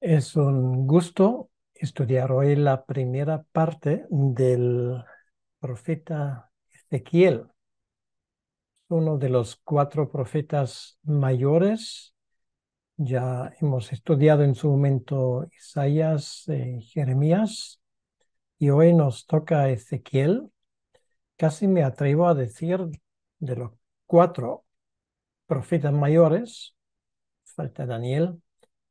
Es un gusto estudiar hoy la primera parte del profeta Ezequiel, uno de los cuatro profetas mayores ya hemos estudiado en su momento Isaías, eh, Jeremías y hoy nos toca Ezequiel. Casi me atrevo a decir de los cuatro profetas mayores, falta Daniel,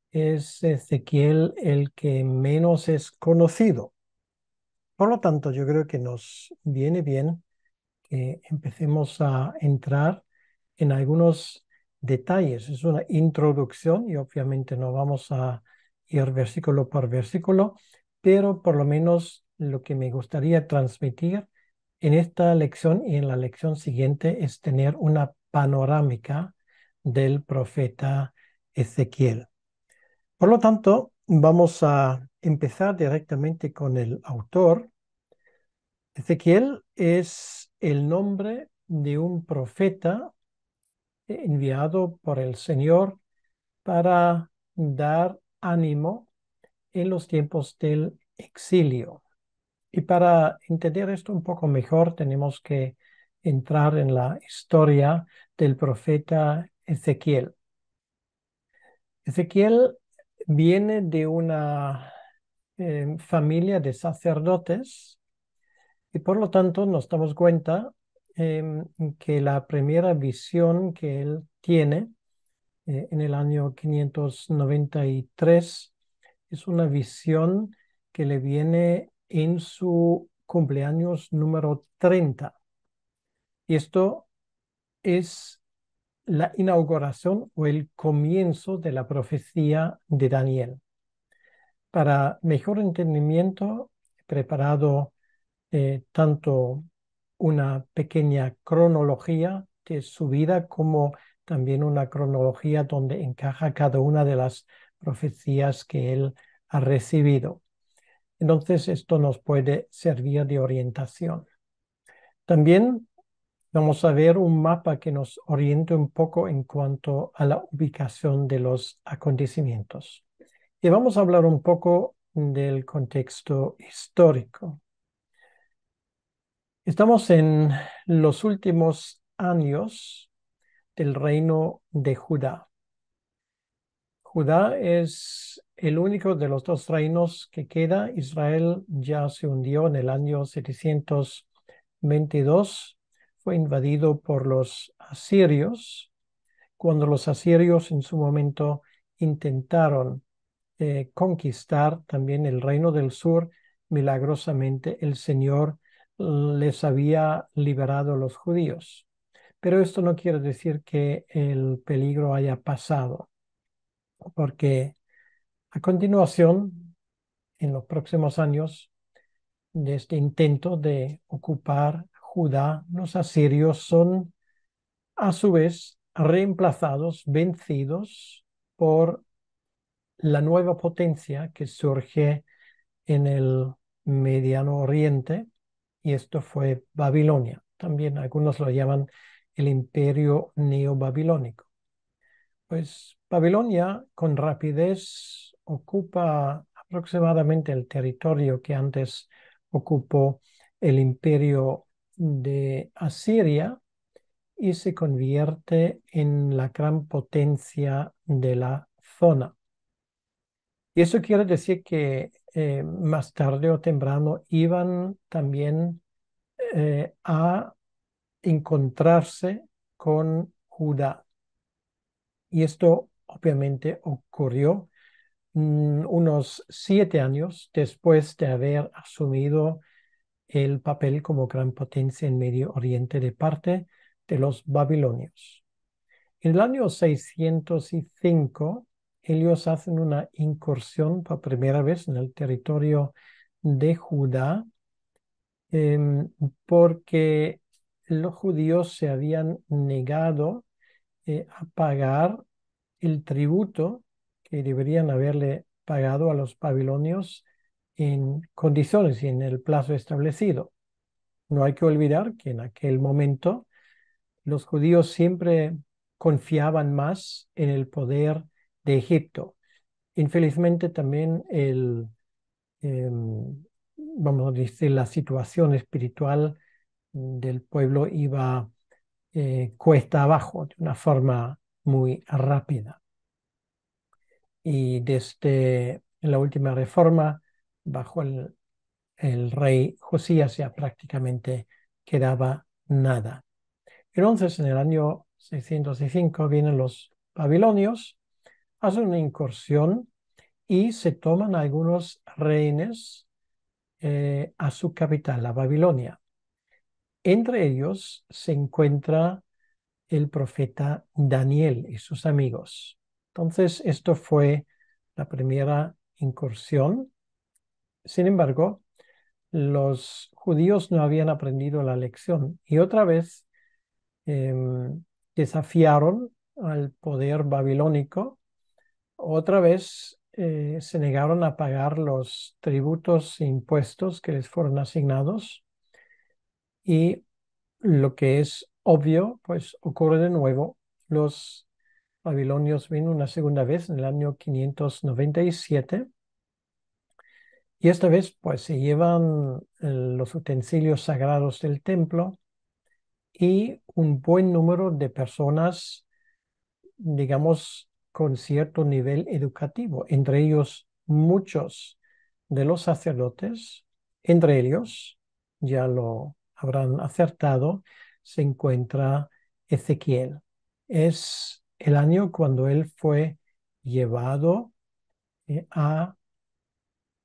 es Ezequiel el que menos es conocido. Por lo tanto, yo creo que nos viene bien que empecemos a entrar en algunos detalles, es una introducción y obviamente no vamos a ir versículo por versículo, pero por lo menos lo que me gustaría transmitir en esta lección y en la lección siguiente es tener una panorámica del profeta Ezequiel. Por lo tanto, vamos a empezar directamente con el autor. Ezequiel es el nombre de un profeta enviado por el Señor para dar ánimo en los tiempos del exilio. Y para entender esto un poco mejor, tenemos que entrar en la historia del profeta Ezequiel. Ezequiel viene de una eh, familia de sacerdotes y por lo tanto nos damos cuenta Em, que la primera visión que él tiene eh, en el año 593 es una visión que le viene en su cumpleaños número 30. Y esto es la inauguración o el comienzo de la profecía de Daniel. Para mejor entendimiento, preparado eh, tanto una pequeña cronología de su vida como también una cronología donde encaja cada una de las profecías que él ha recibido. Entonces esto nos puede servir de orientación. También vamos a ver un mapa que nos oriente un poco en cuanto a la ubicación de los acontecimientos. Y vamos a hablar un poco del contexto histórico. Estamos en los últimos años del reino de Judá. Judá es el único de los dos reinos que queda. Israel ya se hundió en el año 722. Fue invadido por los asirios. Cuando los asirios en su momento intentaron eh, conquistar también el reino del sur, milagrosamente el Señor les había liberado a los judíos. Pero esto no quiere decir que el peligro haya pasado, porque a continuación, en los próximos años, de este intento de ocupar Judá, los asirios son a su vez reemplazados, vencidos por la nueva potencia que surge en el Mediano Oriente, y esto fue Babilonia. También algunos lo llaman el imperio neobabilónico. Pues Babilonia con rapidez ocupa aproximadamente el territorio que antes ocupó el imperio de Asiria y se convierte en la gran potencia de la zona. Y eso quiere decir que eh, más tarde o temprano iban también eh, a encontrarse con Judá. Y esto obviamente ocurrió mm, unos siete años después de haber asumido el papel como gran potencia en Medio Oriente de parte de los babilonios. En el año 605, ellos hacen una incursión por primera vez en el territorio de Judá Em, porque los judíos se habían negado eh, a pagar el tributo que deberían haberle pagado a los babilonios en condiciones y en el plazo establecido. No hay que olvidar que en aquel momento los judíos siempre confiaban más en el poder de Egipto. Infelizmente también el, em, vamos, a decir, la situación espiritual del pueblo iba eh, cuesta abajo de una forma muy rápida. Y desde la última reforma, bajo el, el rey Josías ya prácticamente quedaba nada. Entonces, en el año 605 vienen los babilonios, hacen una incursión y se toman algunos rehenes eh, a su capital, a Babilonia. Entre ellos se encuentra el profeta Daniel y sus amigos. Entonces, esto fue la primera incursión. Sin embargo, los judíos no habían aprendido la lección y otra vez em, desafiaron al poder babilónico, otra vez eh, se negaron a pagar los tributos e impuestos que les fueron asignados y lo que es obvio, pues ocurre de nuevo. Los babilonios vienen una segunda vez en el año 597 y esta vez pues se llevan eh, los utensilios sagrados del templo y un buen número de personas, digamos, con cierto nivel educativo, entre ellos muchos de los sacerdotes, entre ellos, ya lo habrán acertado, se encuentra Ezequiel. Es el año cuando él fue llevado eh, a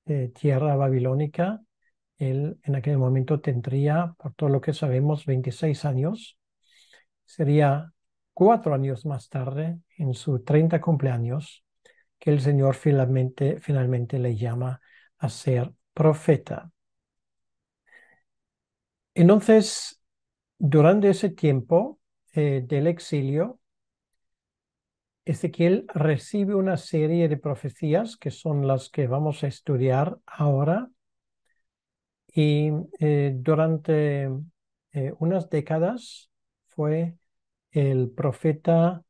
eh, tierra babilónica. Él en aquel momento tendría, por todo lo que sabemos, 26 años. Sería cuatro años más tarde en su 30 cumpleaños, que el Señor finalmente, finalmente le llama a ser profeta. Entonces, durante ese tiempo eh, del exilio, Ezequiel recibe una serie de profecías que son las que vamos a estudiar ahora. Y eh, durante eh, unas décadas fue el profeta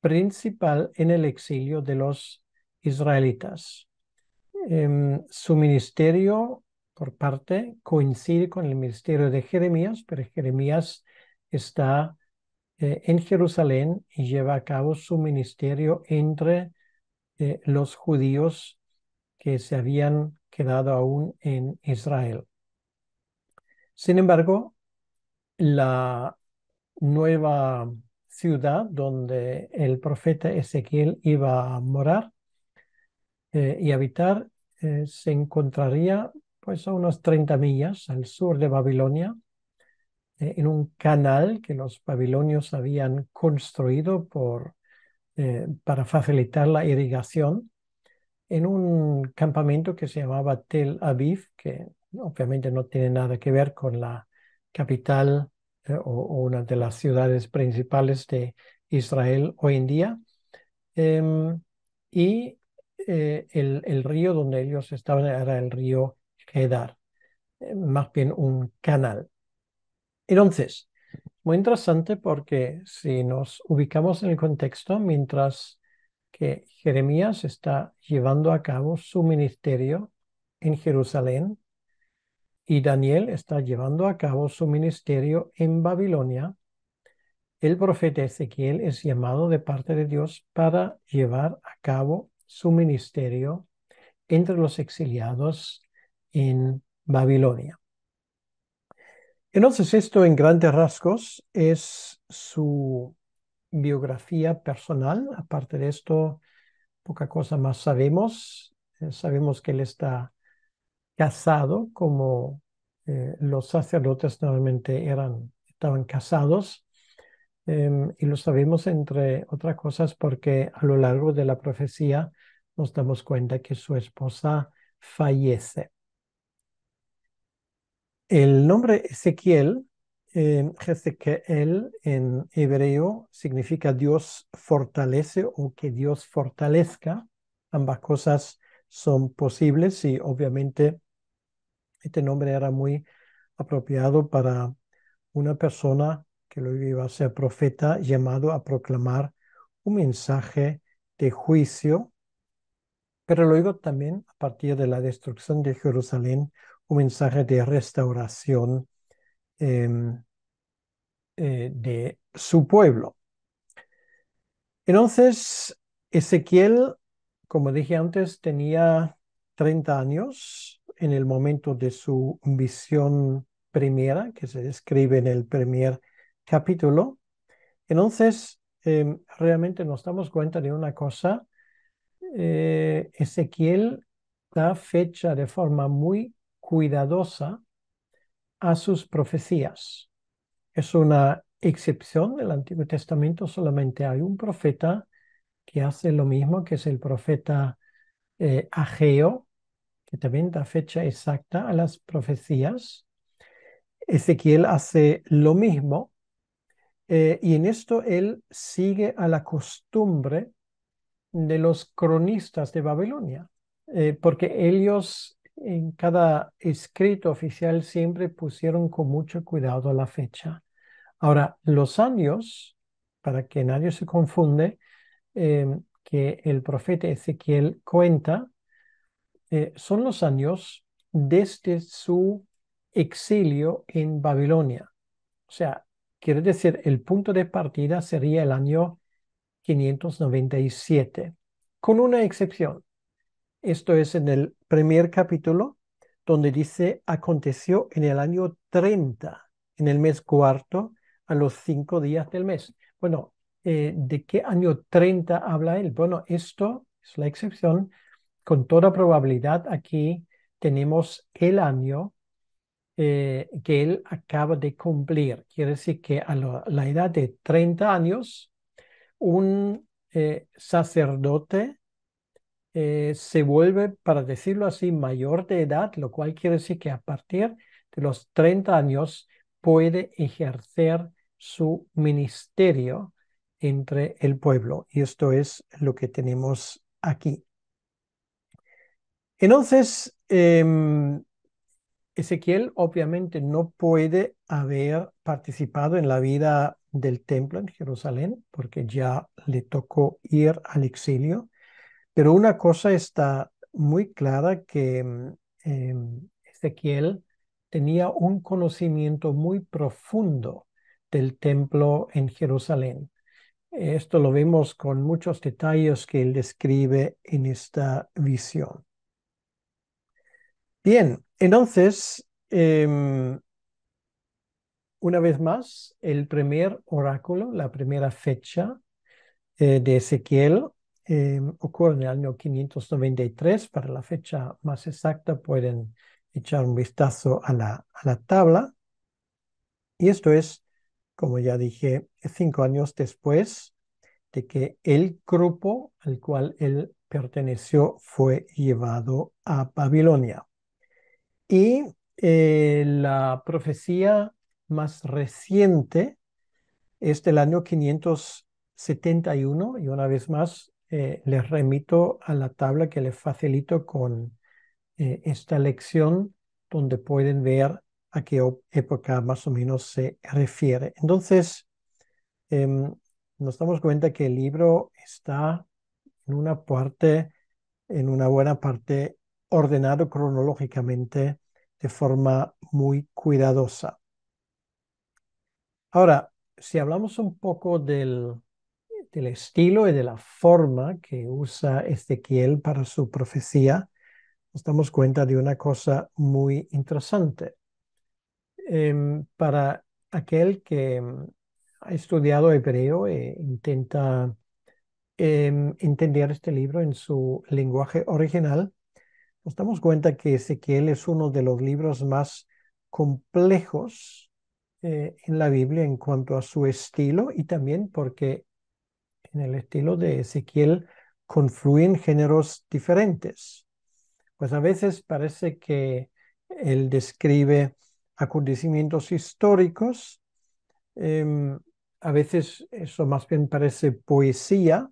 principal en el exilio de los israelitas. Em, su ministerio, por parte, coincide con el ministerio de Jeremías, pero Jeremías está eh, en Jerusalén y lleva a cabo su ministerio entre eh, los judíos que se habían quedado aún en Israel. Sin embargo, la nueva ciudad donde el profeta Ezequiel iba a morar eh, y habitar, eh, se encontraría pues a unas 30 millas al sur de Babilonia, eh, en un canal que los babilonios habían construido por, para facilitar la irrigación, en un campamento que se llamaba Tel Aviv, que obviamente no tiene nada que ver con la capital eh, o, una de las ciudades principales de Israel hoy en día. Em, y eh, el, río donde ellos estaban era el río Hedar, eh, más bien un canal. Entonces, muy interesante porque si nos ubicamos en el contexto, mientras que Jeremías está llevando a cabo su ministerio en Jerusalén, y Daniel está llevando a cabo su ministerio en Babilonia, el profeta Ezequiel es llamado de parte de Dios para llevar a cabo su ministerio entre los exiliados en Babilonia. Entonces esto en grandes rasgos es su biografía personal. Aparte de esto, poca cosa más sabemos. Eh, sabemos que él está casado, como eh, los sacerdotes normalmente eran, estaban casados, em, y lo sabemos entre otras cosas porque a lo largo de la profecía nos damos cuenta que su esposa fallece. El nombre Ezequiel, em, Ezequiel en hebreo significa Dios fortalece o que Dios fortalezca. Ambas cosas son posibles y obviamente este nombre era muy apropiado para una persona que luego iba a ser profeta llamado a proclamar un mensaje de juicio, pero luego también a partir de la destrucción de Jerusalén, un mensaje de restauración em, eh, de su pueblo. Entonces, Ezequiel, como dije antes, tenía 30 años en el momento de su visión primera, que se describe en el primer capítulo, entonces em, realmente nos damos cuenta de una cosa. Eh, Ezequiel da fecha de forma muy cuidadosa a sus profecías. Es una excepción del Antiguo Testamento, solamente hay un profeta que hace lo mismo, que es el profeta eh, Ageo, que también da fecha exacta a las profecías. Ezequiel hace lo mismo eh, y en esto él sigue a la costumbre de los cronistas de Babilonia, eh, porque ellos en cada escrito oficial siempre pusieron con mucho cuidado la fecha. Ahora, los años, para que nadie se confunde, eh, que el profeta Ezequiel cuenta eh, son los años desde su exilio en Babilonia. O sea, quiere decir, el punto de partida sería el año 597, con una excepción. Esto es en el primer capítulo, donde dice, aconteció en el año 30, en el mes cuarto, a los cinco días del mes. Bueno, eh, ¿de qué año 30 habla él? Bueno, esto es la excepción con toda probabilidad aquí tenemos el año eh, que él acaba de cumplir. Quiere decir que a la, edad de 30 años, un eh, sacerdote eh, se vuelve, para decirlo así, mayor de edad, lo cual quiere decir que a partir de los 30 años puede ejercer su ministerio entre el pueblo. Y esto es lo que tenemos aquí. Entonces, em, Ezequiel obviamente no puede haber participado en la vida del templo en Jerusalén porque ya le tocó ir al exilio, pero una cosa está muy clara que em, em, Ezequiel tenía un conocimiento muy profundo del templo en Jerusalén. Esto lo vemos con muchos detalles que él describe en esta visión. Bien, entonces, em, una vez más, el primer oráculo, la primera fecha eh, de Ezequiel em, ocurre en el año 593. Para la fecha más exacta pueden echar un vistazo a a la tabla. Y esto es, como ya dije, cinco años después de que el grupo al cual él perteneció fue llevado a Babilonia. Y eh, la profecía más reciente es del año 571 y una vez más eh, les remito a la tabla que les facilito con eh, esta lección donde pueden ver a qué época más o menos se refiere. Entonces, em, nos damos cuenta que el libro está en una parte, en una buena parte ordenado cronológicamente de forma muy cuidadosa. Ahora, si hablamos un poco del, estilo y de la forma que usa Ezequiel para su profecía, nos damos cuenta de una cosa muy interesante. Em, para aquel que em, ha estudiado hebreo e intenta em, entender este libro en su lenguaje original, nos damos cuenta que Ezequiel es uno de los libros más complejos eh, en la Biblia en cuanto a su estilo y también porque en el estilo de Ezequiel confluyen géneros diferentes. Pues a veces parece que él describe acontecimientos históricos, em, a veces eso más bien parece poesía,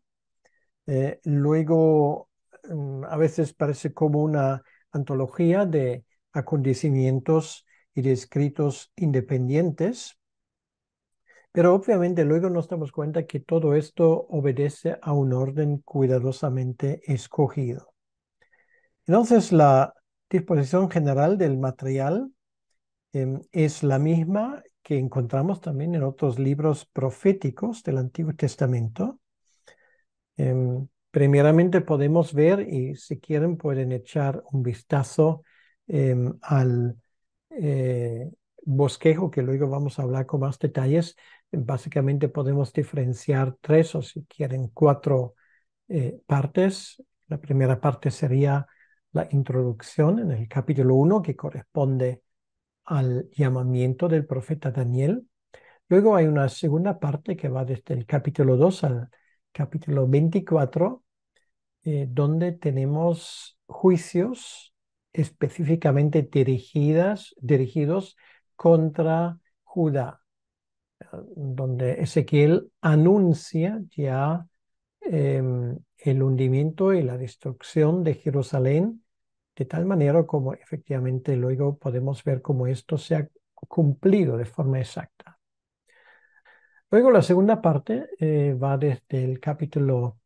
eh, luego Mm, a veces parece como una antología de acontecimientos y de escritos independientes, pero obviamente luego nos damos cuenta que todo esto obedece a un orden cuidadosamente escogido. Entonces, la disposición general del material em, es la misma que encontramos también en otros libros proféticos del Antiguo Testamento. Em, Primeramente podemos ver, y si quieren pueden echar un vistazo em, al eh, bosquejo, que luego vamos a hablar con más detalles. Básicamente podemos diferenciar tres o si quieren cuatro eh, partes. La primera parte sería la introducción en el capítulo 1 que corresponde al llamamiento del profeta Daniel. Luego hay una segunda parte que va desde el capítulo 2 al capítulo 24, eh, donde tenemos juicios específicamente dirigidas, dirigidos contra Judá, eh, donde Ezequiel anuncia ya em, el hundimiento y la destrucción de Jerusalén, de tal manera como efectivamente luego podemos ver cómo esto se ha cumplido de forma exacta. Luego la segunda parte eh, va desde el capítulo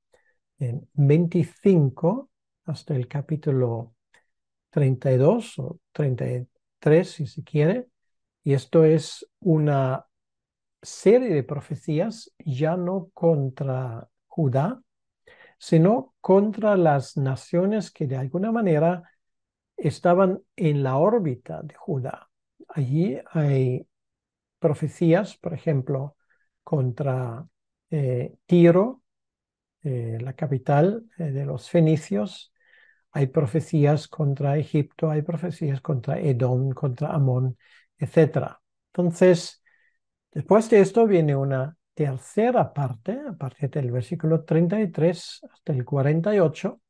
25 eh, hasta el capítulo 32 o 33 si se quiere. Y esto es una serie de profecías ya no contra Judá, sino contra las naciones que de alguna manera estaban en la órbita de Judá. Allí hay profecías, por ejemplo, contra eh, Tiro, eh, la capital eh, de los fenicios. Hay profecías contra Egipto, hay profecías contra Edom, contra Amón, etc. Entonces, después de esto viene una tercera parte, a partir del versículo 33 hasta el 48,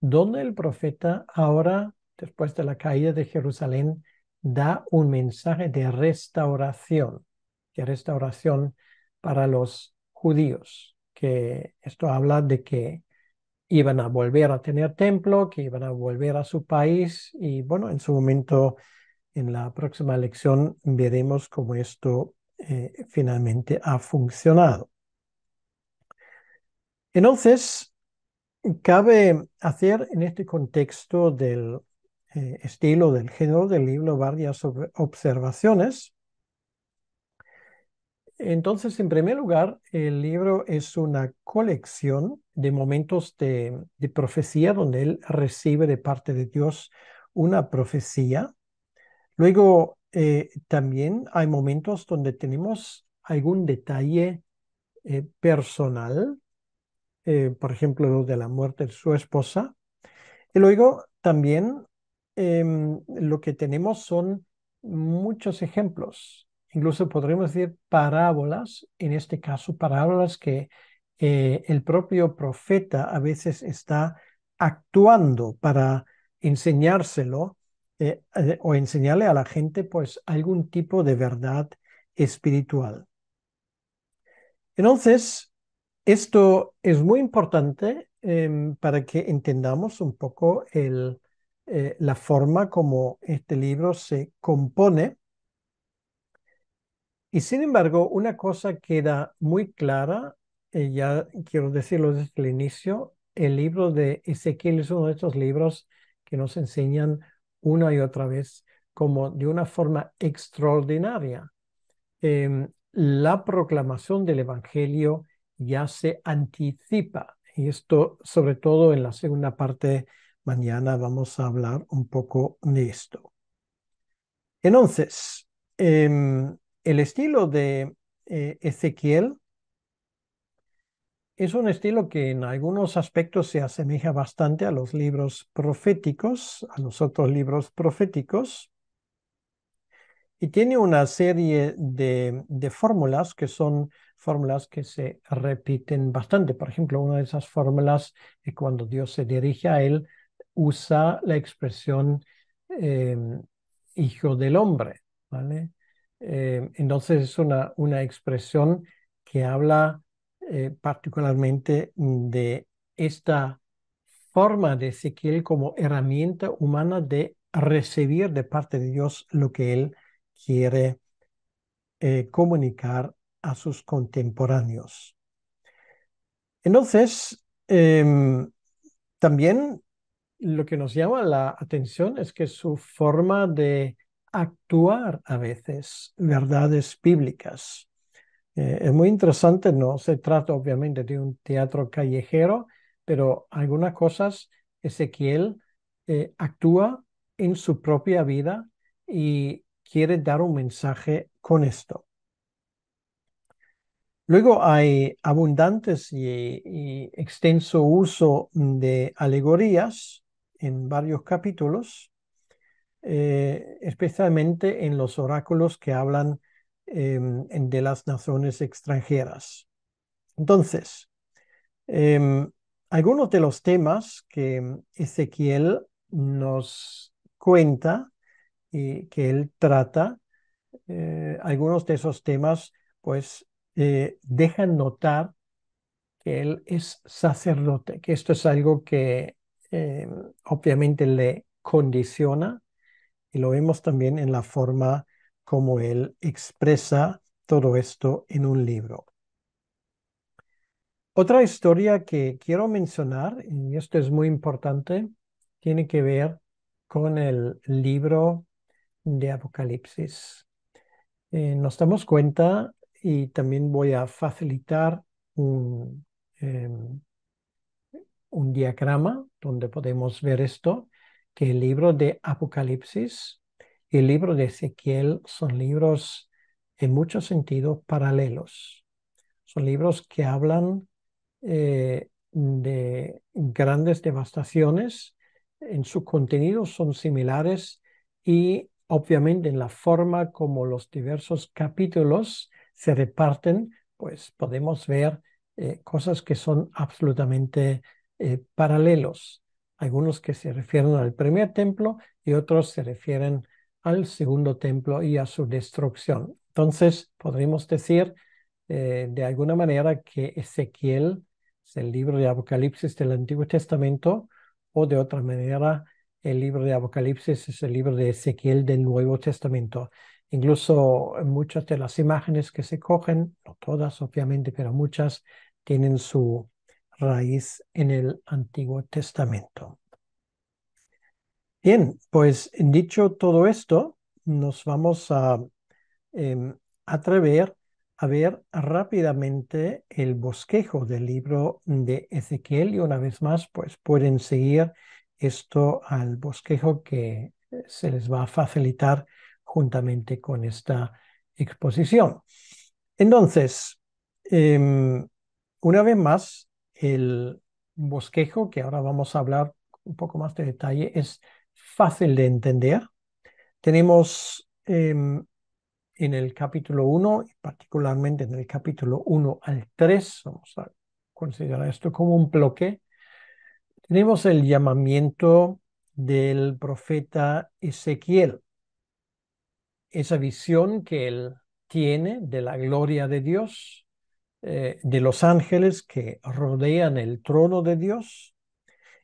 donde el profeta ahora, después de la caída de Jerusalén, da un mensaje de restauración, de restauración para los judíos, que esto habla de que iban a volver a tener templo, que iban a volver a su país y bueno, en su momento, en la próxima lección, veremos cómo esto eh, finalmente ha funcionado. Entonces, cabe hacer en este contexto del eh, estilo del género del libro varias observaciones entonces, en primer lugar, el libro es una colección de momentos de, profecía donde él recibe de parte de Dios una profecía. Luego, eh, también hay momentos donde tenemos algún detalle eh, personal, eh, por ejemplo, lo de la muerte de su esposa. Y luego también em, lo que tenemos son muchos ejemplos incluso podríamos decir parábolas, en este caso parábolas que eh, el propio profeta a veces está actuando para enseñárselo eh, eh, o enseñarle a la gente pues algún tipo de verdad espiritual. Entonces, esto es muy importante em, para que entendamos un poco la forma como este libro se compone y sin embargo, una cosa queda muy clara, eh, ya quiero decirlo desde el inicio, el libro de Ezequiel es uno de estos libros que nos enseñan una y otra vez como de una forma extraordinaria. Em, la proclamación del Evangelio ya se anticipa y esto sobre todo en la segunda parte mañana vamos a hablar un poco de esto. Entonces, em, el estilo de eh, Ezequiel es un estilo que en algunos aspectos se asemeja bastante a los libros proféticos, a los otros libros proféticos, y tiene una serie de, fórmulas que son fórmulas que se repiten bastante. Por ejemplo, una de esas fórmulas es cuando Dios se dirige a él, usa la expresión em, hijo del hombre, ¿vale? Eh, entonces es una, una, expresión que habla eh, particularmente de esta forma de Ezequiel como herramienta humana de recibir de parte de Dios lo que él quiere eh, comunicar a sus contemporáneos. Entonces, em, también lo que nos llama la atención es que su forma de actuar a veces verdades bíblicas. Eh, es muy interesante, no se trata obviamente de un teatro callejero, pero algunas cosas Ezequiel eh, actúa en su propia vida y quiere dar un mensaje con esto. Luego hay abundantes y extenso uso de alegorías en varios capítulos. Eh, especialmente en los oráculos que hablan em, de las naciones extranjeras. Entonces, em, algunos de los temas que Ezequiel nos cuenta y que él trata, eh, algunos de esos temas, pues, eh, dejan notar que él es sacerdote, que esto es algo que em, obviamente le condiciona y lo vemos también en la forma como él expresa todo esto en un libro. Otra historia que quiero mencionar, y esto es muy importante, tiene que ver con el libro de Apocalipsis. Eh, nos damos cuenta, y también voy a facilitar un em, diagrama donde podemos ver esto, que el libro de Apocalipsis y el libro de Ezequiel son libros en muchos sentidos paralelos. Son libros que hablan eh, de grandes devastaciones, en su contenido son similares y obviamente en la forma como los diversos capítulos se reparten, pues podemos ver eh, cosas que son absolutamente eh, paralelos algunos que se refieren al primer templo y otros se refieren al segundo templo y a su destrucción. Entonces, podríamos decir eh, de alguna manera que Ezequiel es el libro de Apocalipsis del Antiguo Testamento o de otra manera el libro de Apocalipsis es el libro de Ezequiel del Nuevo Testamento. Incluso muchas de las imágenes que se cogen, no todas obviamente, pero muchas, tienen su raíz en el Antiguo Testamento. Bien, pues dicho todo esto, nos vamos a em, atrever a ver rápidamente el bosquejo del libro de Ezequiel y una vez más, pues pueden seguir esto al bosquejo que eh, se les va a facilitar juntamente con esta exposición. Entonces, em, una vez más, el bosquejo, que ahora vamos a hablar un poco más de detalle, es fácil de entender. Tenemos em, en el capítulo 1, particularmente en el capítulo 1 al 3, vamos a considerar esto como un bloque, tenemos el llamamiento del profeta Ezequiel, esa visión que él tiene de la gloria de Dios eh, de los ángeles que rodean el trono de Dios.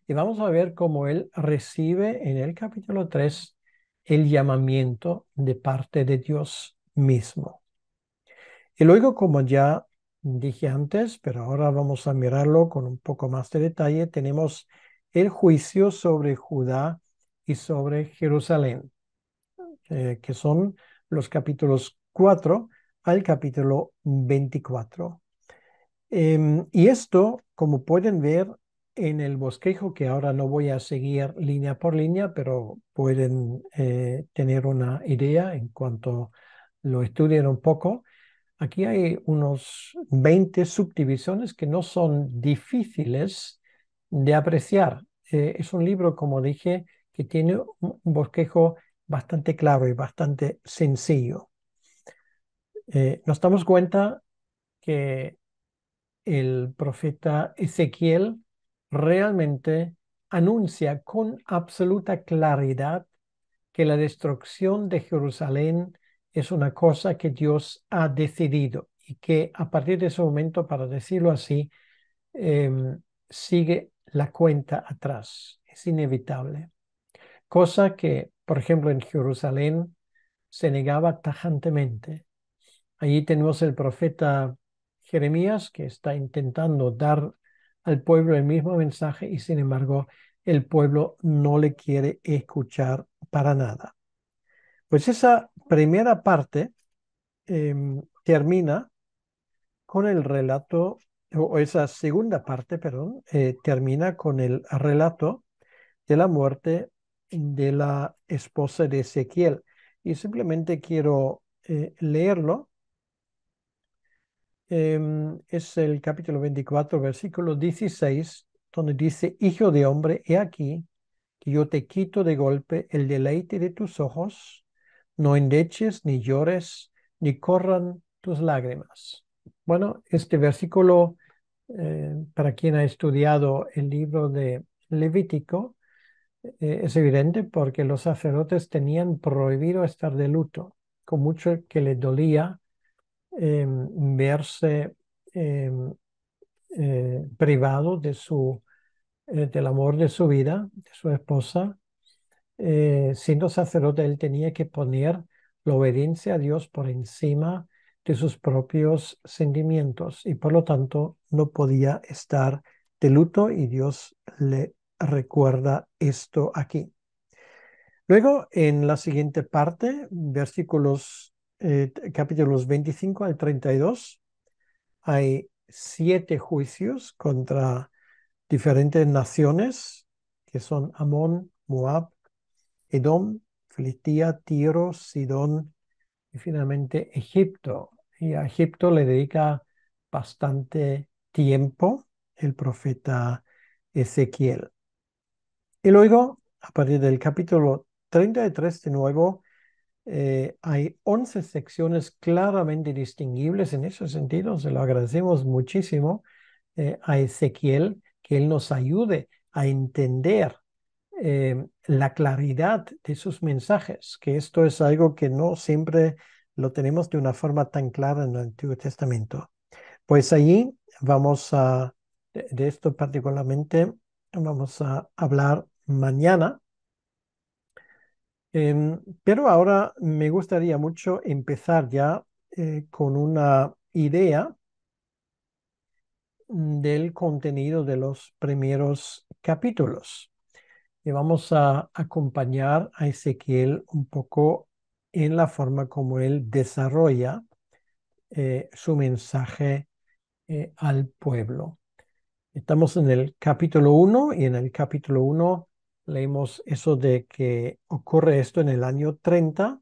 Y vamos a ver cómo él recibe en el capítulo 3 el llamamiento de parte de Dios mismo. Y luego, como ya dije antes, pero ahora vamos a mirarlo con un poco más de detalle, tenemos el juicio sobre Judá y sobre Jerusalén, eh, que son los capítulos 4 al capítulo 24. Em, y esto, como pueden ver en el bosquejo, que ahora no voy a seguir línea por línea, pero pueden eh, tener una idea en cuanto lo estudien un poco. Aquí hay unos 20 subdivisiones que no son difíciles de apreciar. Eh, es un libro, como dije, que tiene un bosquejo bastante claro y bastante sencillo. Eh, nos damos cuenta que el profeta Ezequiel realmente anuncia con absoluta claridad que la destrucción de Jerusalén es una cosa que Dios ha decidido y que a partir de ese momento, para decirlo así, em, sigue la cuenta atrás. Es inevitable. Cosa que, por ejemplo, en Jerusalén se negaba tajantemente. Allí tenemos el profeta Jeremías, que está intentando dar al pueblo el mismo mensaje y sin embargo el pueblo no le quiere escuchar para nada. Pues esa primera parte em, termina con el relato, o esa segunda parte, perdón, eh, termina con el relato de la muerte de la esposa de Ezequiel. Y simplemente quiero eh, leerlo Em, es el capítulo 24, versículo 16, donde dice, Hijo de hombre, he aquí que yo te quito de golpe el deleite de tus ojos, no endeches, ni llores, ni corran tus lágrimas. Bueno, este versículo, eh, para quien ha estudiado el libro de Levítico, eh, es evidente porque los sacerdotes tenían prohibido estar de luto, con mucho que le dolía Em, verse em, eh, privado de su, eh, del amor de su vida, de su esposa. Eh, siendo sacerdote, él tenía que poner la obediencia a Dios por encima de sus propios sentimientos y por lo tanto no podía estar de luto y Dios le recuerda esto aquí. Luego, en la siguiente parte, versículos eh, capítulos 25 al 32, hay siete juicios contra diferentes naciones, que son Amón, Moab, Edom, Filistía, Tiro, Sidón y finalmente Egipto. Y a Egipto le dedica bastante tiempo el profeta Ezequiel. Y luego, a partir del capítulo 33 de nuevo, eh, hay once secciones claramente distinguibles en ese sentido, se lo agradecemos muchísimo eh, a Ezequiel que él nos ayude a entender eh, la claridad de sus mensajes, que esto es algo que no siempre lo tenemos de una forma tan clara en el Antiguo Testamento. Pues allí vamos a, de esto particularmente, vamos a hablar mañana Em, pero ahora me gustaría mucho empezar ya eh, con una idea del contenido de los primeros capítulos. Y vamos a acompañar a Ezequiel un poco en la forma como él desarrolla eh, su mensaje eh, al pueblo. Estamos en el capítulo 1 y en el capítulo 1 Leemos eso de que ocurre esto en el año 30,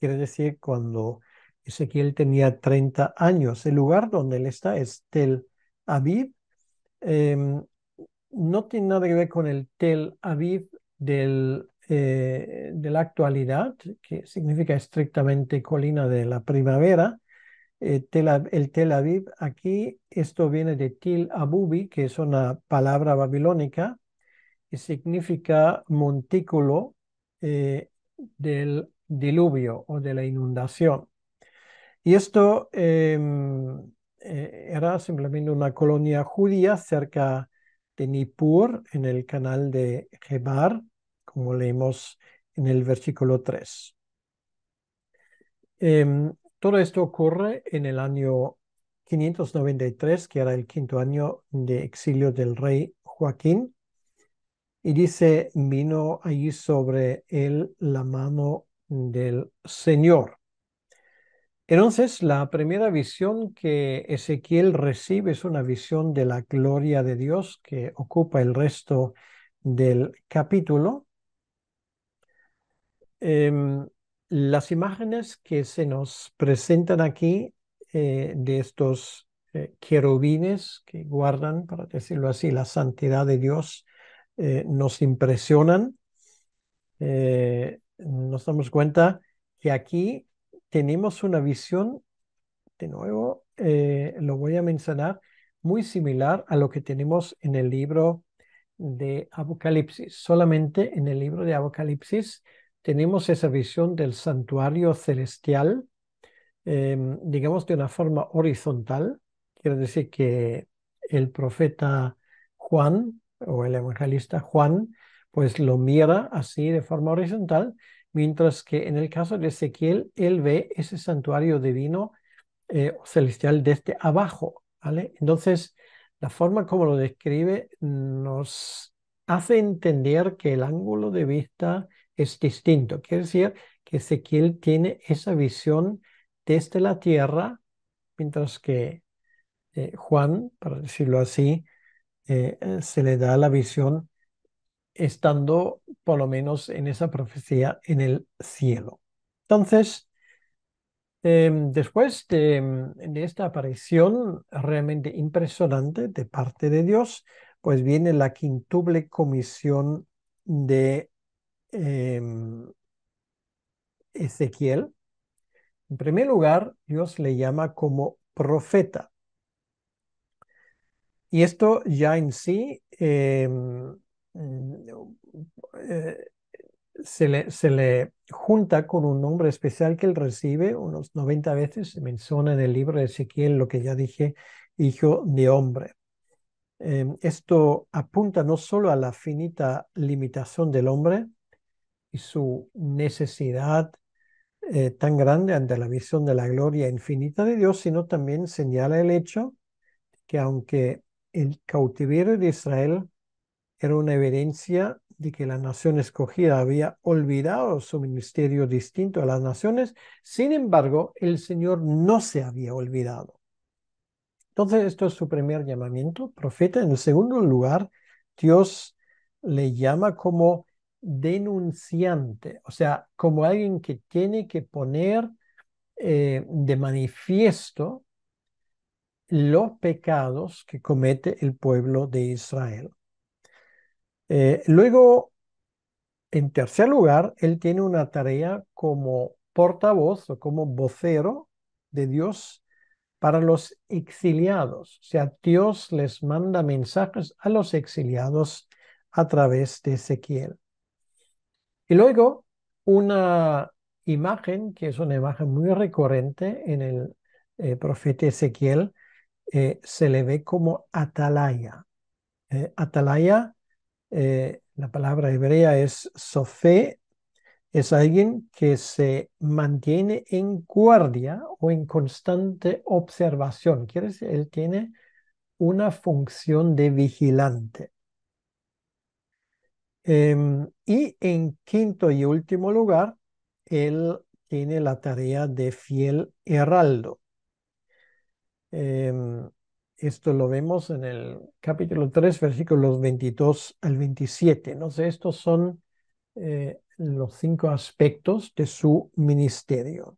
quiere decir cuando Ezequiel tenía 30 años. El lugar donde él está es Tel Aviv. Em, no tiene nada que ver con el Tel Aviv eh, de la actualidad, que significa estrictamente colina de la primavera. Eh, el Tel Aviv aquí, esto viene de Til Abubi, que es una palabra babilónica y significa montículo eh, del diluvio o de la inundación. Y esto em, eh, era simplemente una colonia judía cerca de Nippur, en el canal de Gebar, como leemos en el versículo 3. Em, todo esto ocurre en el año 593, que era el quinto año de exilio del rey Joaquín, y dice, vino allí sobre él la mano del Señor. Entonces, la primera visión que Ezequiel recibe es una visión de la gloria de Dios que ocupa el resto del capítulo. Em, las imágenes que se nos presentan aquí eh, de estos eh, querubines que guardan, para decirlo así, la santidad de Dios eh, nos impresionan, eh, nos damos cuenta que aquí tenemos una visión, de nuevo, eh, lo voy a mencionar, muy similar a lo que tenemos en el libro de Apocalipsis. Solamente en el libro de Apocalipsis tenemos esa visión del santuario celestial, em, digamos de una forma horizontal. Quiere decir que el profeta Juan o el evangelista Juan, pues lo mira así de forma horizontal, mientras que en el caso de Ezequiel, él ve ese santuario divino eh, celestial desde abajo. ¿vale? Entonces, la forma como lo describe nos hace entender que el ángulo de vista es distinto. Quiere decir que Ezequiel tiene esa visión desde la tierra, mientras que eh, Juan, para decirlo así, eh, eh, se le da la visión estando por lo menos en esa profecía en el cielo. Entonces, em, después em, de, esta aparición realmente impresionante de parte de Dios, pues viene la quintuple comisión de em, Ezequiel. En primer lugar, Dios le llama como profeta. Y esto ya en sí eh, mm, mm, eh, se, le, se, le, junta con un nombre especial que él recibe unos 90 veces. Se menciona en el libro de Ezequiel lo que ya dije, hijo de hombre. Em, esto apunta no solo a la finita limitación del hombre y su necesidad eh, tan grande ante la visión de la gloria infinita de Dios, sino también señala el hecho que aunque el cautiverio de Israel era una evidencia de que la nación escogida había olvidado su ministerio distinto a las naciones, sin embargo, el Señor no se había olvidado. Entonces, esto es su primer llamamiento, profeta. En el segundo lugar, Dios le llama como denunciante, o sea, como alguien que tiene que poner eh, de manifiesto los pecados que comete el pueblo de Israel. Eh, luego, en tercer lugar, él tiene una tarea como portavoz o como vocero de Dios para los exiliados. O sea, Dios les manda mensajes a los exiliados a través de Ezequiel. Y luego, una imagen que es una imagen muy recurrente en el eh, profeta Ezequiel eh, se le ve como atalaya. Eh, atalaya, eh, la palabra hebrea es sofé, es alguien que se mantiene en guardia o en constante observación. Quiere decir, él tiene una función de vigilante. Em, y en quinto y último lugar, él tiene la tarea de fiel heraldo. Em, esto lo vemos en el capítulo 3, versículos 22 al 27. ¿no? Estos son eh, los cinco aspectos de su ministerio.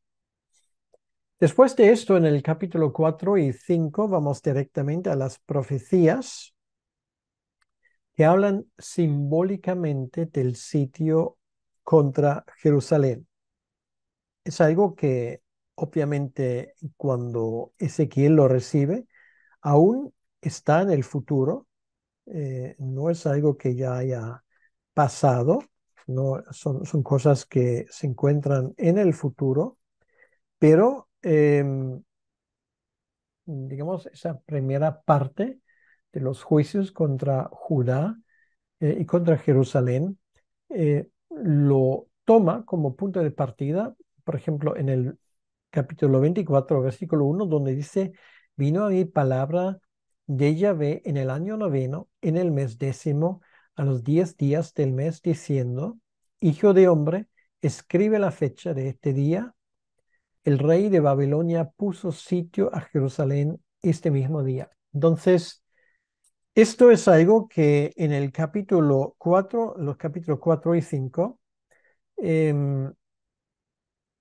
Después de esto, en el capítulo 4 y 5, vamos directamente a las profecías que hablan simbólicamente del sitio contra Jerusalén. Es algo que obviamente cuando Ezequiel lo recibe, aún está en el futuro, eh, no es algo que ya haya pasado, no, son, son cosas que se encuentran en el futuro, pero em, digamos, esa primera parte de los juicios contra Judá eh, y contra Jerusalén, eh, lo toma como punto de partida, por ejemplo, en el capítulo 24, versículo 1, donde dice, vino a mí palabra de Yahvé en el año noveno, en el mes décimo, a los diez días del mes, diciendo, Hijo de hombre, escribe la fecha de este día. El rey de Babilonia puso sitio a Jerusalén este mismo día. Entonces, esto es algo que en el capítulo 4, los capítulos 4 y 5, eh, em,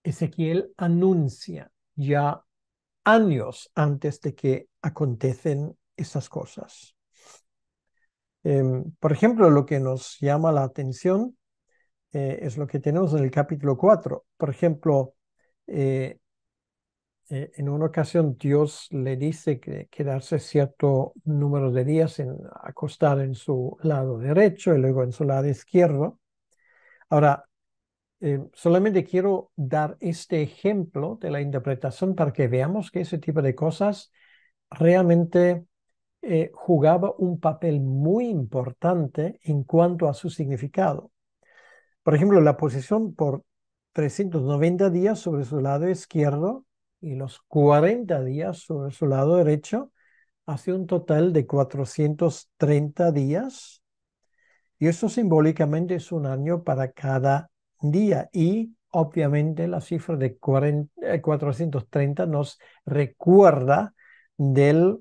Ezequiel anuncia ya años antes de que acontecen esas cosas. Em, por ejemplo, lo que nos llama la atención eh, es lo que tenemos en el capítulo 4. Por ejemplo, eh, eh, en una ocasión Dios le dice que quedarse cierto número de días en acostar en su lado derecho y luego en su lado izquierdo. Ahora, eh, solamente quiero dar este ejemplo de la interpretación para que veamos que ese tipo de cosas realmente eh, jugaba un papel muy importante en cuanto a su significado. Por ejemplo, la posición por 390 días sobre su lado izquierdo y los 40 días sobre su lado derecho hace un total de 430 días. Y eso simbólicamente es un año para cada día y obviamente la cifra de 430 eh, nos recuerda del,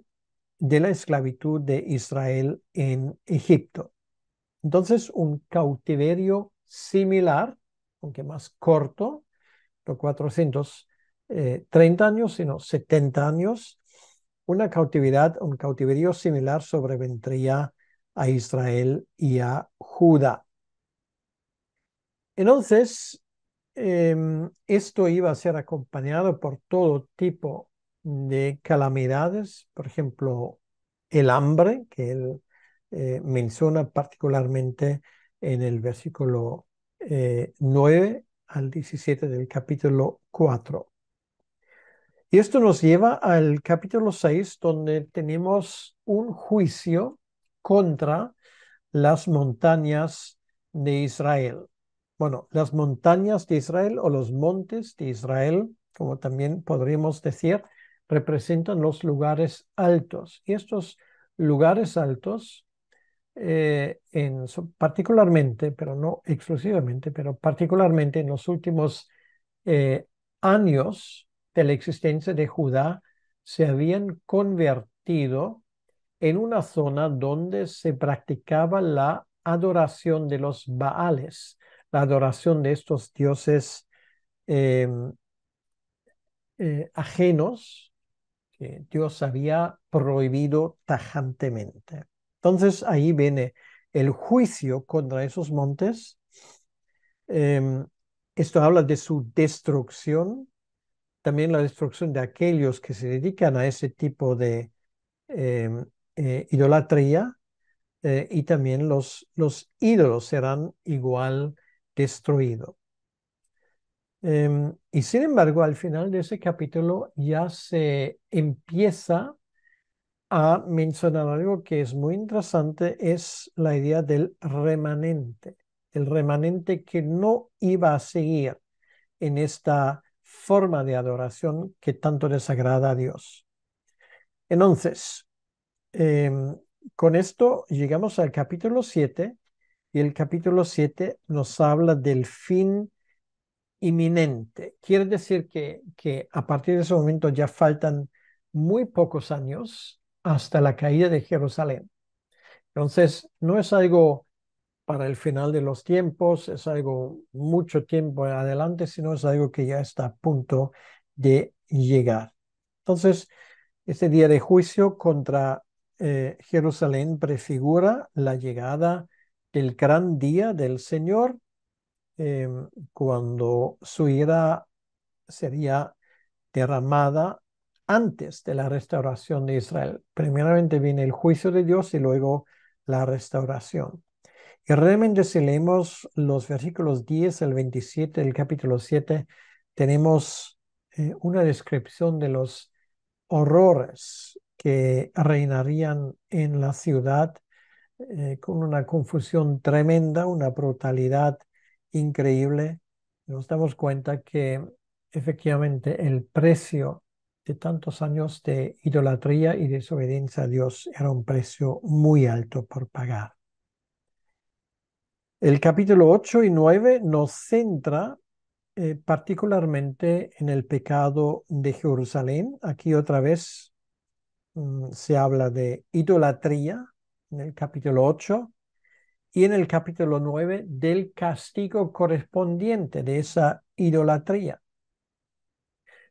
de la esclavitud de Israel en Egipto. Entonces, un cautiverio similar, aunque más corto, no 430 eh, años, sino 70 años, una cautividad, un cautiverio similar sobrevendría a Israel y a Judá. Entonces, em, esto iba a ser acompañado por todo tipo de calamidades, por ejemplo, el hambre, que él eh, menciona particularmente en el versículo 9 eh, al 17 del capítulo 4. Y esto nos lleva al capítulo 6, donde tenemos un juicio contra las montañas de Israel. Bueno, las montañas de Israel o los montes de Israel, como también podríamos decir, representan los lugares altos. Y estos lugares altos, eh, particularmente, pero no exclusivamente, pero particularmente en los últimos eh, años de la existencia de Judá, se habían convertido en una zona donde se practicaba la adoración de los Baales la adoración de estos dioses em, eh, ajenos que Dios había prohibido tajantemente. Entonces ahí viene el juicio contra esos montes. Em, esto habla de su destrucción, también la destrucción de aquellos que se dedican a ese tipo de em, eh, idolatría, eh, y también los, los ídolos serán igual destruido. Em, y sin embargo, al final de ese capítulo ya se empieza a mencionar algo que es muy interesante, es la idea del remanente, el remanente que no iba a seguir en esta forma de adoración que tanto desagrada a Dios. Entonces, em, con esto llegamos al capítulo 7 y el capítulo 7 nos habla del fin inminente. Quiere decir que, que a partir de ese momento ya faltan muy pocos años hasta la caída de Jerusalén. Entonces, no es algo para el final de los tiempos, es algo mucho tiempo adelante, sino es algo que ya está a punto de llegar. Entonces, este día de juicio contra eh, Jerusalén prefigura la llegada el gran día del Señor, eh, cuando su ira sería derramada antes de la restauración de Israel. Primeramente viene el juicio de Dios y luego la restauración. Y realmente si leemos los versículos 10 al 27 del capítulo 7, tenemos eh, una descripción de los horrores que reinarían en la ciudad eh, con una confusión tremenda, una brutalidad increíble, nos damos cuenta que efectivamente el precio de tantos años de idolatría y desobediencia a Dios era un precio muy alto por pagar. El capítulo 8 y 9 nos centra eh, particularmente en el pecado de Jerusalén. Aquí otra vez mm, se habla de idolatría, en el capítulo 8 y en el capítulo 9 del castigo correspondiente de esa idolatría.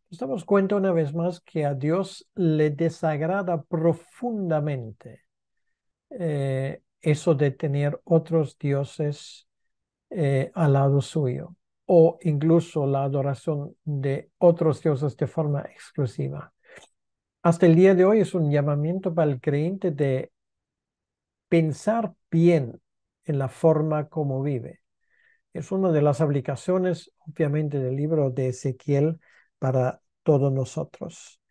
Nos damos cuenta una vez más que a Dios le desagrada profundamente eh, eso de tener otros dioses eh, al lado suyo o incluso la adoración de otros dioses de forma exclusiva. Hasta el día de hoy es un llamamiento para el creyente de pensar bien en la forma como vive. Es una de las aplicaciones, obviamente, del libro de Ezequiel para todos nosotros.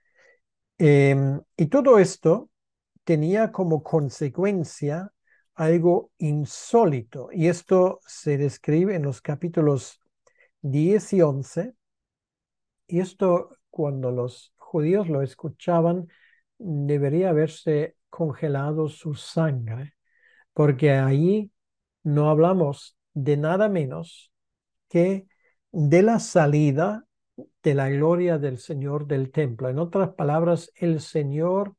Em, y todo esto tenía como consecuencia algo insólito, y esto se describe en los capítulos 10 y 11, y esto cuando los judíos lo escuchaban debería haberse congelado su sangre, porque ahí no hablamos de nada menos que de la salida de la gloria del Señor del templo. En otras palabras, el Señor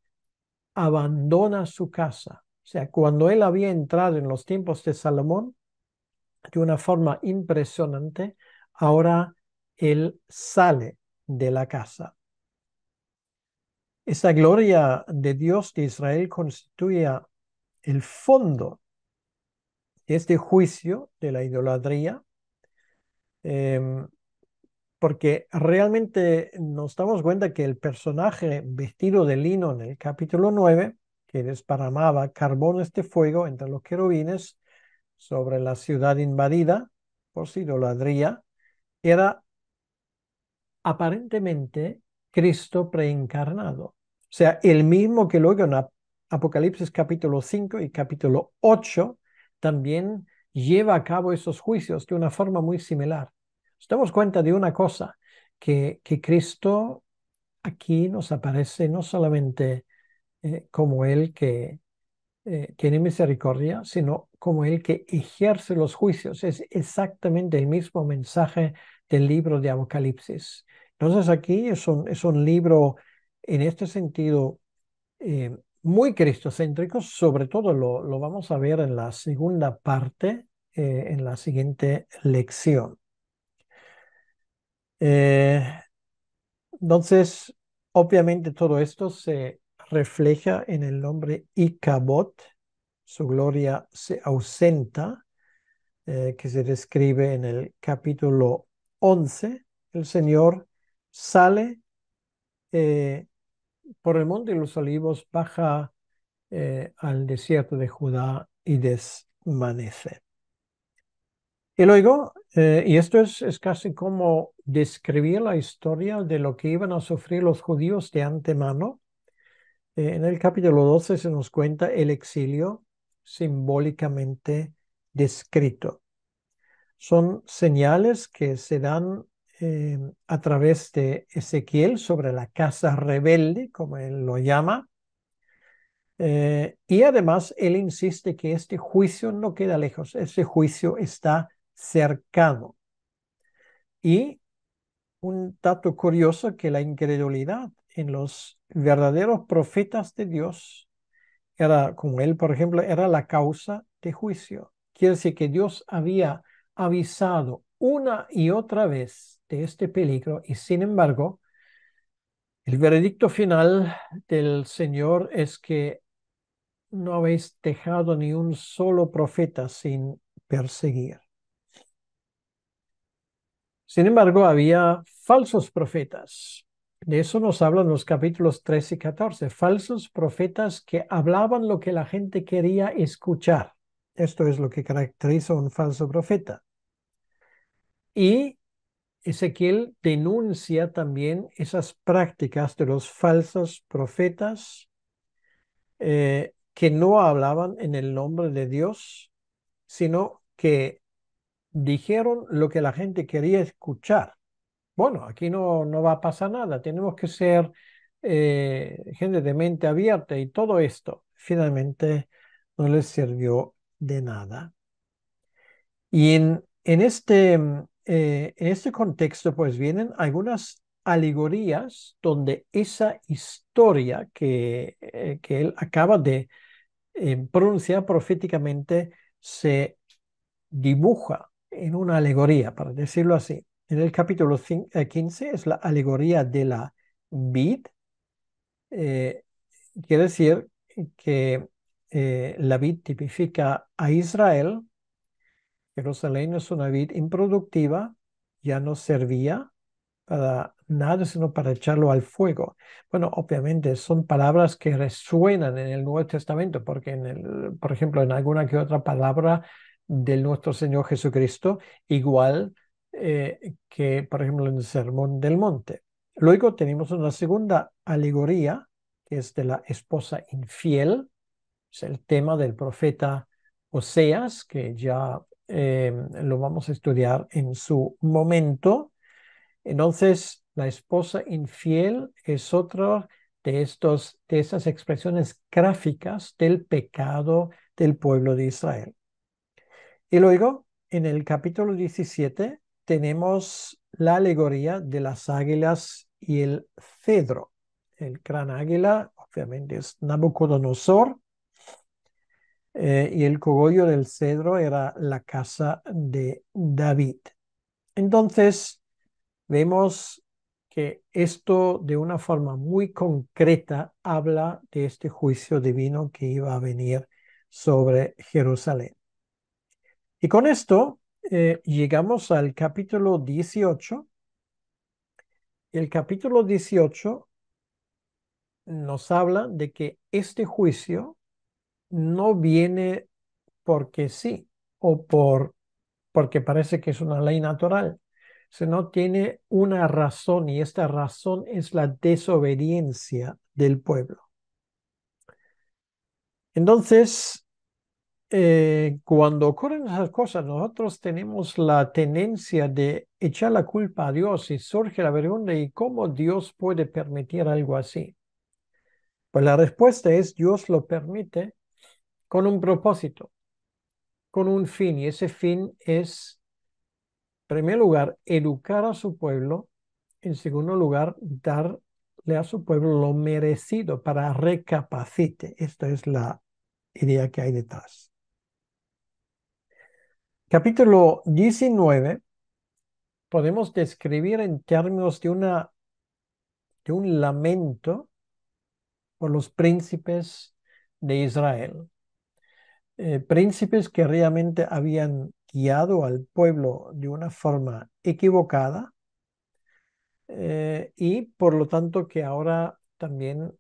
abandona su casa. O sea, cuando él había entrado en los tiempos de Salomón de una forma impresionante, ahora él sale de la casa. Esta gloria de Dios de Israel constituye el fondo de este juicio de la idolatría, em, porque realmente nos damos cuenta que el personaje vestido de lino en el capítulo 9, que desparramaba carbones de fuego entre los querubines sobre la ciudad invadida por su idolatría, era aparentemente Cristo preencarnado. O sea, el mismo que luego en Apocalipsis capítulo 5 y capítulo 8 también lleva a cabo esos juicios de una forma muy similar. Nos damos cuenta de una cosa, que, que Cristo aquí nos aparece no solamente eh, como el que eh, tiene misericordia, sino como el que ejerce los juicios. Es exactamente el mismo mensaje del libro de Apocalipsis. Entonces aquí es un, es un libro en este sentido eh, muy cristocéntrico, sobre todo lo, lo, vamos a ver en la segunda parte, eh, en la siguiente lección. Eh, entonces, obviamente todo esto se refleja en el nombre Icabot, su gloria se ausenta, que se describe en el capítulo 11. El Señor sale eh, por el monte de los olivos, baja eh, al desierto de Judá y desmanece. Y luego, eh, y esto es, casi como describir la historia de lo que iban a sufrir los judíos de antemano. en el capítulo 12 se nos cuenta el exilio simbólicamente descrito. Son señales que se dan eh, a través de Ezequiel sobre la casa rebelde, como él lo llama. Eh, y además él insiste que este juicio no queda lejos, ese juicio está cercano. Y un dato curioso que la incredulidad en los verdaderos profetas de Dios era, como él, por ejemplo, era la causa de juicio. Quiere decir que Dios había avisado una y otra vez de este peligro y sin embargo, el veredicto final del Señor es que no habéis dejado ni un solo profeta sin perseguir. Sin embargo, había falsos profetas. De eso nos hablan los capítulos 13 y 14. Falsos profetas que hablaban lo que la gente quería escuchar. Esto es lo que caracteriza a un falso profeta. Y Ezequiel denuncia también esas prácticas de los falsos profetas eh, que no hablaban en el nombre de Dios, sino que dijeron lo que la gente quería escuchar. Bueno, aquí no, no va a pasar nada, tenemos que ser eh, gente de mente abierta y todo esto finalmente no les sirvió de nada. Y en, en este mm, eh, en este contexto pues vienen algunas alegorías donde esa historia que, eh, él acaba de eh, pronunciar proféticamente se dibuja en una alegoría, para decirlo así. En el capítulo 15 es la alegoría de la vid, quiere decir que la vid tipifica a Israel Jerusalén es una vid improductiva, ya no servía para nada sino para echarlo al fuego. Bueno, obviamente son palabras que resuenan en el Nuevo Testamento, porque en el, por ejemplo, en alguna que otra palabra de nuestro Señor Jesucristo, igual eh, que, por ejemplo, en el Sermón del Monte. Luego tenemos una segunda alegoría, que es de la esposa infiel, es el tema del profeta Oseas, que ya eh, lo vamos a estudiar en su momento. Entonces, la esposa infiel es otra de, estos, de esas expresiones gráficas del pecado del pueblo de Israel. Y luego, en el capítulo 17, tenemos la alegoría de las águilas y el cedro. El gran águila, obviamente, es Nabucodonosor, eh, y el cogollo del cedro era la casa de David. Entonces, vemos que esto de una forma muy concreta habla de este juicio divino que iba a venir sobre Jerusalén. Y con esto eh, llegamos al capítulo 18. El capítulo 18 nos habla de que este juicio no viene porque sí o por, porque parece que es una ley natural, sino tiene una razón y esta razón es la desobediencia del pueblo. Entonces, eh, cuando ocurren esas cosas, nosotros tenemos la tendencia de echar la culpa a Dios y surge la pregunta, ¿y cómo Dios puede permitir algo así? Pues la respuesta es, Dios lo permite con un propósito, con un fin, y ese fin es, en primer lugar, educar a su pueblo, en segundo lugar, darle a su pueblo lo merecido para recapacite. Esta es la idea que hay detrás. Capítulo 19 podemos describir en términos de, una, de un lamento por los príncipes de Israel. Eh, príncipes que realmente habían guiado al pueblo de una forma equivocada eh, y por lo tanto que ahora también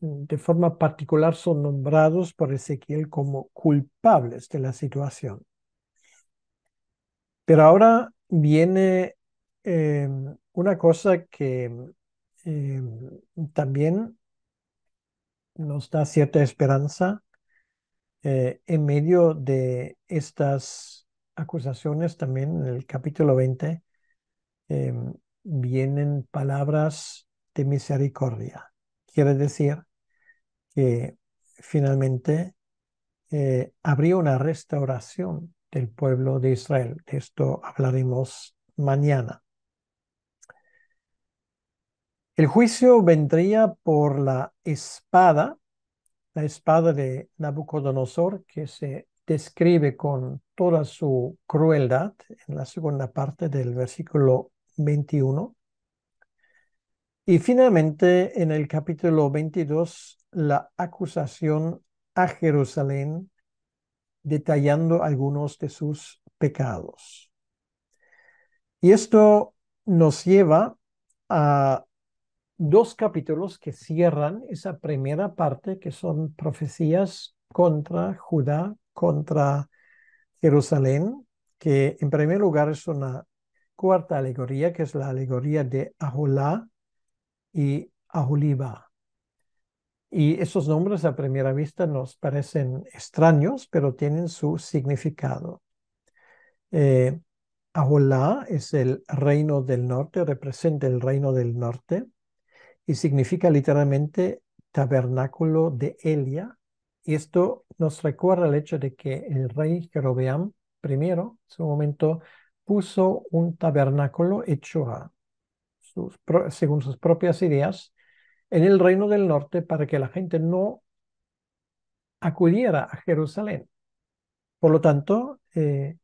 mm, de forma particular son nombrados por Ezequiel como culpables de la situación. Pero ahora viene eh, una cosa que también nos da cierta esperanza eh, en medio de estas acusaciones, también en el capítulo 20, em, vienen palabras de misericordia. Quiere decir que finalmente eh, habría una restauración del pueblo de Israel. De esto hablaremos mañana. El juicio vendría por la espada la espada de Nabucodonosor, que se describe con toda su crueldad en la segunda parte del versículo 21. Y finalmente, en el capítulo 22, la acusación a Jerusalén, detallando algunos de sus pecados. Y esto nos lleva a dos capítulos que cierran esa primera parte, que son profecías contra Judá, contra Jerusalén, que en primer lugar es una cuarta alegoría, que es la alegoría de Aholá y Aholiba. Y esos nombres a primera vista nos parecen extraños, pero tienen su significado. Eh, Aholá es el reino del norte, representa el reino del norte significa literalmente tabernáculo de Elia. Y esto nos recuerda el hecho de que el rey Jerobeam primero en su momento, puso un tabernáculo hecho a sus, según sus propias ideas en el reino del norte para que la gente no acudiera a Jerusalén. Por lo tanto, eh,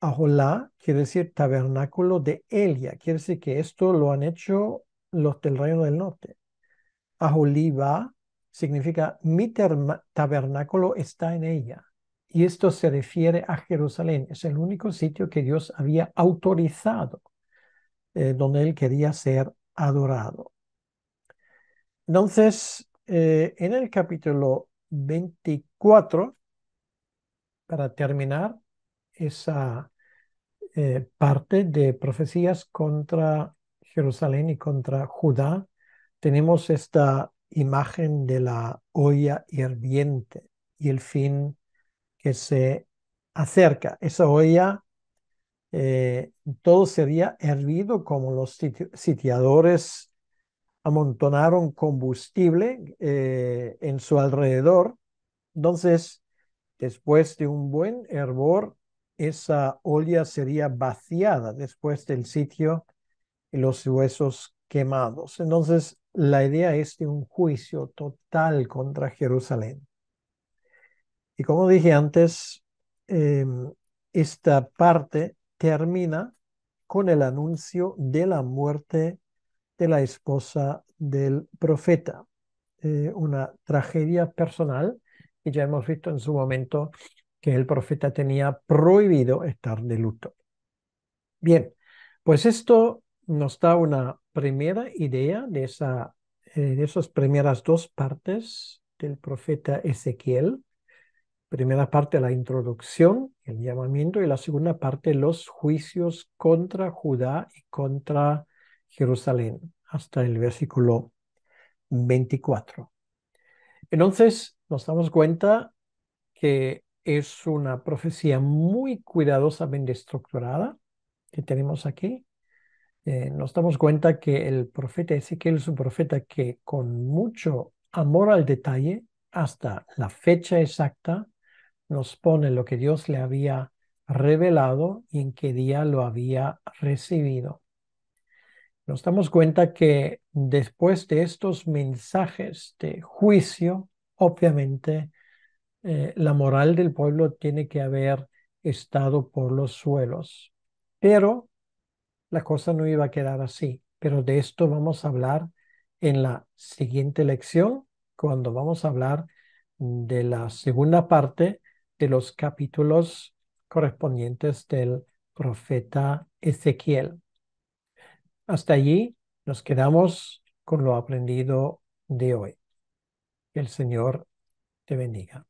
Aholá quiere decir tabernáculo de Elia, quiere decir que esto lo han hecho los del reino del norte. Jolíva significa mi tabernáculo está en ella. Y esto se refiere a Jerusalén. Es el único sitio que Dios había autorizado eh, donde él quería ser adorado. Entonces, eh, en el capítulo 24, para terminar esa eh, parte de profecías contra Jerusalén y contra Judá, tenemos esta imagen de la olla hirviente y el fin que se acerca. Esa olla, eh, todo sería hervido como los sitiadores amontonaron combustible eh, en su alrededor. Entonces, después de un buen hervor, esa olla sería vaciada después del sitio los huesos quemados. Entonces, la idea es de un juicio total contra Jerusalén. Y como dije antes, em, esta parte termina con el anuncio de la muerte de la esposa del profeta, eh, una tragedia personal y ya hemos visto en su momento que el profeta tenía prohibido estar de luto. Bien, pues esto nos da una primera idea de, esa, eh, de esas primeras dos partes del profeta Ezequiel. Primera parte, la introducción, el llamamiento, y la segunda parte, los juicios contra Judá y contra Jerusalén, hasta el versículo 24. Entonces, nos damos cuenta que es una profecía muy cuidadosamente estructurada que tenemos aquí eh, nos damos cuenta que el profeta Ezequiel es un profeta que con mucho amor al detalle, hasta la fecha exacta, nos pone lo que Dios le había revelado y en qué día lo había recibido. Nos damos cuenta que después de estos mensajes de juicio, obviamente eh, la moral del pueblo tiene que haber estado por los suelos. Pero la cosa no iba a quedar así. Pero de esto vamos a hablar en la siguiente lección, cuando vamos a hablar de la segunda parte de los capítulos correspondientes del profeta Ezequiel. Hasta allí nos quedamos con lo aprendido de hoy. el Señor te bendiga.